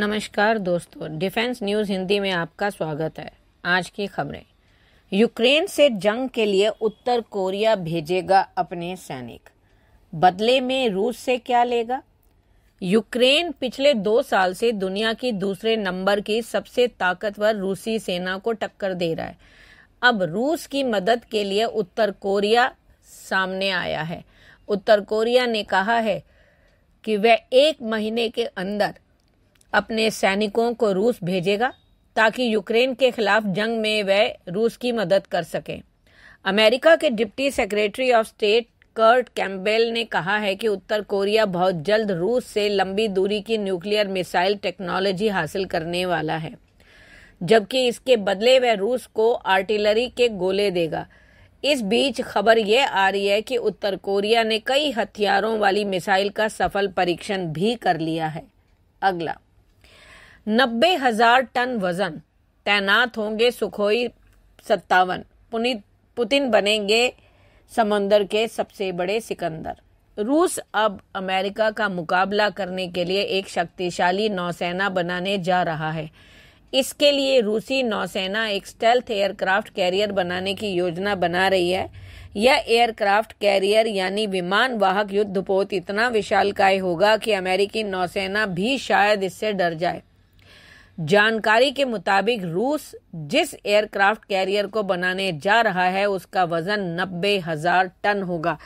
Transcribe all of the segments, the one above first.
नमस्कार दोस्तों defence news Hindi में आपका स्वागत है आज की खबरें यूक्रेन से जंग के लिए उत्तर कोरिया भेजेगा अपने सैनिक बदले में रूस से क्या लेगा यूक्रेन पिछले दो साल से दुनिया की दूसरे नंबर की सबसे ताकतवर रूसी सेना को टक्कर दे रहा है अब रूस की मदद के लिए उत्तर कोरिया सामने आया है उत्तर कोरिया ने कहा है कि वह एक महीने के अंदर अपने सैनिकों को रूस भेजेगा ताकि यूक्रेन के खिलाफ जंग में वह रूस की मदद कर सकें अमेरिका के deputy secretary of state Kurt Campbell ने कहा है कि उत्तर कोरिया बहुत जल्द रूस से लंबी दूरी की न्यूक्लियर मिसाइल टेक्नोलॉजी हासिल करने वाला है जबकि इसके बदले वह रूस को आर्टिलरी के गोले देगा इस बीच खबर यह आ रही है कि उत्तर कोरिया ने कई हथियारों वाली मिसाइल का सफल परीक्षण भी कर लिया है अगला नब्बे हजार टन वजन तैनात होंगे सुखोई सत्तावन पुनित पुतिन बनेंगे समंदर के सबसे बड़े सिकंदर रूस अब अमेरिका का मुकाबला करने के लिए एक शक्तिशाली नौसेना बनाने जा रहा है इसके लिए रूसी नौसेना एक स्टेल्थ एयरक्राफ्ट कैरियर बनाने की योजना बना रही है यह एयरक्राफ्ट कैरियर यानी विमान वाहक युद्धपोत इतना विशालकाय होगा कि अमेरिकी नौसेना भी शायद इससे डर जाए जानकारी के मुताबिक रूस जिस एयरक्राफ्ट कैरियर को बनाने जा रहा है उसका वजन नब्बे हजार टन होगा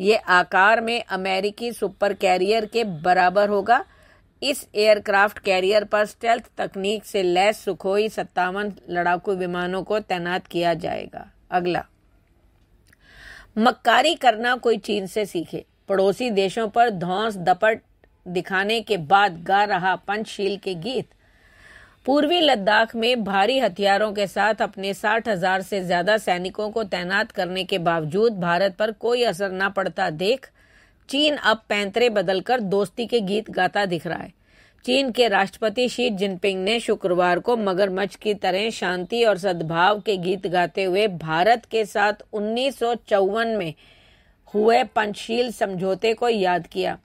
ये आकार में अमेरिकी सुपर कैरियर के बराबर होगा इस एयरक्राफ्ट कैरियर पर स्टेल्थ तकनीक से लैस सुखोई सत्तावन लड़ाकू विमानों को तैनात किया जाएगा अगला मक्कारी करना कोई चीन से सीखे पड़ोसी देशों पर धौस दपट दिखाने के बाद गा रहा पंचशील के गीत पूर्वी लद्दाख में भारी हथियारों के साथ अपने साठ हजार से ज्यादा सैनिकों को तैनात करने के बावजूद भारत पर कोई असर न पड़ता देख चीन अब पैंतरे बदलकर दोस्ती के गीत गाता दिख रहा है चीन के राष्ट्रपति शी जिनपिंग ने शुक्रवार को मगरमच्छ की तरह शांति और सद्भाव के गीत गाते हुए भारत के साथ उन्नीस में हुए पंचशील समझौते को याद किया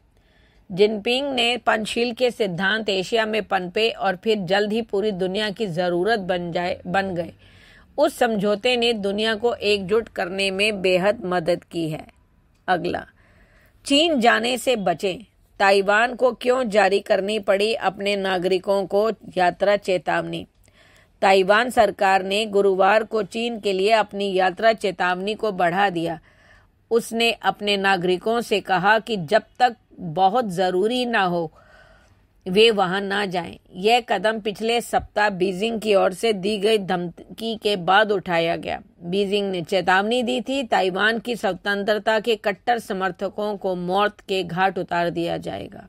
जिनपिंग ने पंचशील के सिद्धांत एशिया में पनपे और फिर जल्द ही पूरी दुनिया की ज़रूरत बन जाए बन गए उस समझौते ने दुनिया को एकजुट करने में बेहद मदद की है अगला चीन जाने से बचें ताइवान को क्यों जारी करनी पड़ी अपने नागरिकों को यात्रा चेतावनी ताइवान सरकार ने गुरुवार को चीन के लिए अपनी यात्रा चेतावनी को बढ़ा दिया उसने अपने नागरिकों से कहा कि जब तक बहुत ज़रूरी ना हो वे वहां ना जाएं। यह कदम पिछले सप्ताह बीजिंग की ओर से दी गई धमकी के बाद उठाया गया बीजिंग ने चेतावनी दी थी ताइवान की स्वतंत्रता के कट्टर समर्थकों को मौत के घाट उतार दिया जाएगा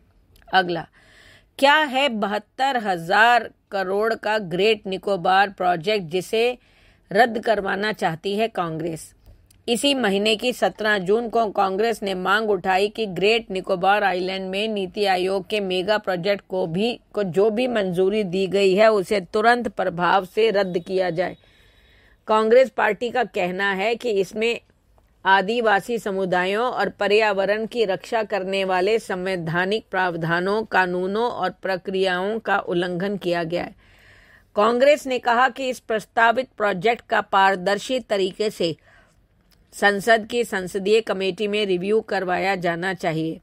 अगला क्या है बहत्तर हजार करोड़ का ग्रेट निकोबार प्रोजेक्ट जिसे रद्द करवाना चाहती है कांग्रेस इसी महीने की 17 जून को कांग्रेस ने मांग उठाई कि ग्रेट निकोबार आइलैंड में नीति आयोग के मेगा प्रोजेक्ट को भी को जो भी मंजूरी दी गई है उसे तुरंत प्रभाव से रद्द किया जाए कांग्रेस पार्टी का कहना है कि इसमें आदिवासी समुदायों और पर्यावरण की रक्षा करने वाले संवैधानिक प्रावधानों कानूनों और प्रक्रियाओं का उल्लंघन किया गया है कांग्रेस ने कहा कि इस प्रस्तावित प्रोजेक्ट का पारदर्शी तरीके से संसद की संसदीय कमेटी में रिव्यू करवाया जाना चाहिए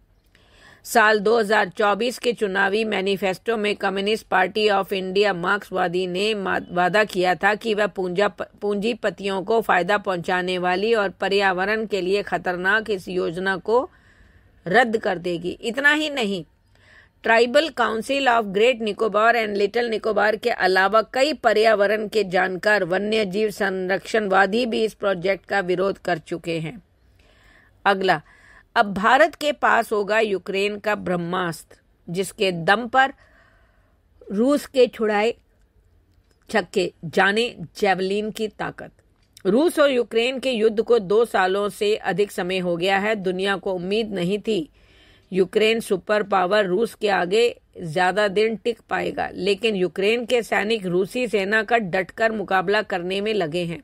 साल 2024 के चुनावी मैनिफेस्टो में कम्युनिस्ट पार्टी ऑफ इंडिया मार्क्सवादी ने वादा किया था कि वह पूंजीपतियों को फायदा पहुंचाने वाली और पर्यावरण के लिए खतरनाक इस योजना को रद्द कर देगी इतना ही नहीं tribal council of Great Nicobar and Little Nicobar के अलावा कई पर्यावरण के जानकार वन्य जीव संरक्षणवादी भी इस प्रोजेक्ट का विरोध कर चुके हैं अगला अब भारत के पास होगा यूक्रेन का ब्रह्मास्त्र जिसके दम पर रूस के छुड़ाए छक्के जाने जेवलिन की ताकत रूस और यूक्रेन के युद्ध को दो सालों से अधिक समय हो गया है दुनिया को उम्मीद नहीं थी यूक्रेन सुपर पावर रूस के आगे ज्यादा दिन टिक पाएगा लेकिन यूक्रेन के सैनिक रूसी सेना का डटकर मुकाबला करने में लगे हैं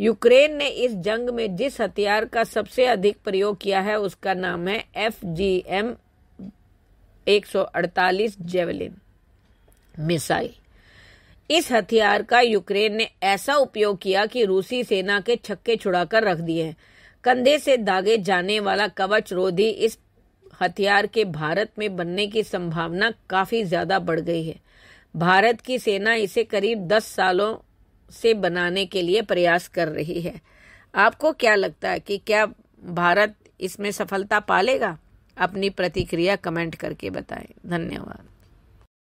यूक्रेन ने इस जंग में जिस हथियार का सबसे अधिक प्रयोग किया है उसका नाम है एफ जी एम एक जेवलिन मिसाइल इस हथियार का यूक्रेन ने ऐसा उपयोग किया कि रूसी सेना के छक्के छुड़ाकर रख दिए कंधे से दागे जाने वाला कवच रोधी इस हथियार के भारत में बनने की संभावना काफ़ी ज़्यादा बढ़ गई है भारत की सेना इसे करीब दस सालों से बनाने के लिए प्रयास कर रही है आपको क्या लगता है कि क्या भारत इसमें सफलता पालेगा अपनी प्रतिक्रिया कमेंट करके बताएं धन्यवाद